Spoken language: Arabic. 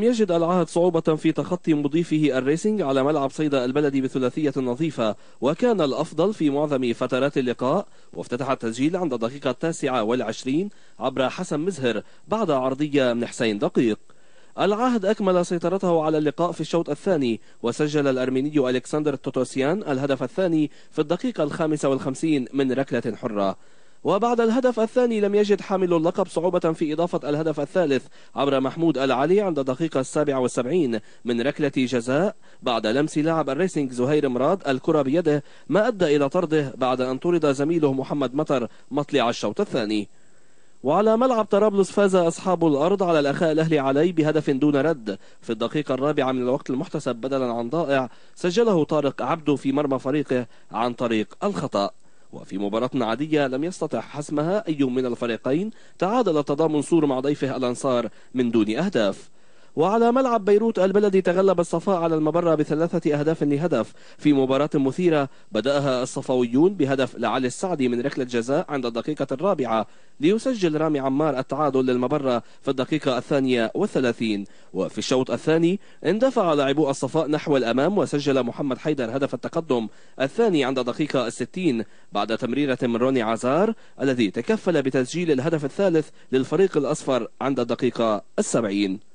لم يجد العهد صعوبة في تخطي مضيفه الريسنج على ملعب صيدا البلدي بثلاثية نظيفة وكان الأفضل في معظم فترات اللقاء وافتتح التسجيل عند الدقيقة التاسعة والعشرين عبر حسن مزهر بعد عرضية من حسين دقيق العهد أكمل سيطرته على اللقاء في الشوط الثاني وسجل الأرميني ألكسندر توتوسيان الهدف الثاني في الدقيقة الخامسة والخمسين من ركلة حرة وبعد الهدف الثاني لم يجد حامل اللقب صعوبة في إضافة الهدف الثالث عبر محمود العلي عند الدقيقة السابعة والسبعين من ركلة جزاء بعد لمس لاعب الريسنج زهير مراد الكرة بيده ما أدى إلى طرده بعد أن طرد زميله محمد مطر مطلع الشوط الثاني وعلى ملعب طرابلس فاز أصحاب الأرض على الأخاء الأهلي علي بهدف دون رد في الدقيقة الرابعة من الوقت المحتسب بدلا عن ضائع سجله طارق عبده في مرمى فريقه عن طريق الخطأ وفي مباراة عادية لم يستطع حسمها أي من الفريقين تعادل تضامن سور مع ضيفه الأنصار من دون أهداف وعلى ملعب بيروت البلدي تغلب الصفاء على المبرة بثلاثة أهداف لهدف في مباراة مثيرة بدأها الصفويون بهدف لعلي السعدي من ركلة جزاء عند الدقيقة الرابعة ليسجل رامي عمار التعادل للمبرة في الدقيقة الثانية والثلاثين وفي الشوط الثاني اندفع لاعبو الصفاء نحو الأمام وسجل محمد حيدر هدف التقدم الثاني عند الدقيقة الستين بعد تمريرة من روني عزار الذي تكفل بتسجيل الهدف الثالث للفريق الأصفر عند الدقيقة السبعين